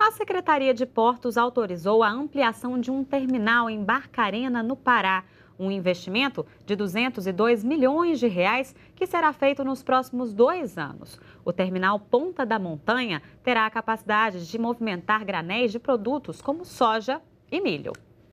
a Secretaria de Portos autorizou a ampliação de um terminal em Barcarena, no Pará. Um investimento de 202 milhões de reais que será feito nos próximos dois anos. O terminal Ponta da Montanha terá a capacidade de movimentar granéis de produtos como soja e milho.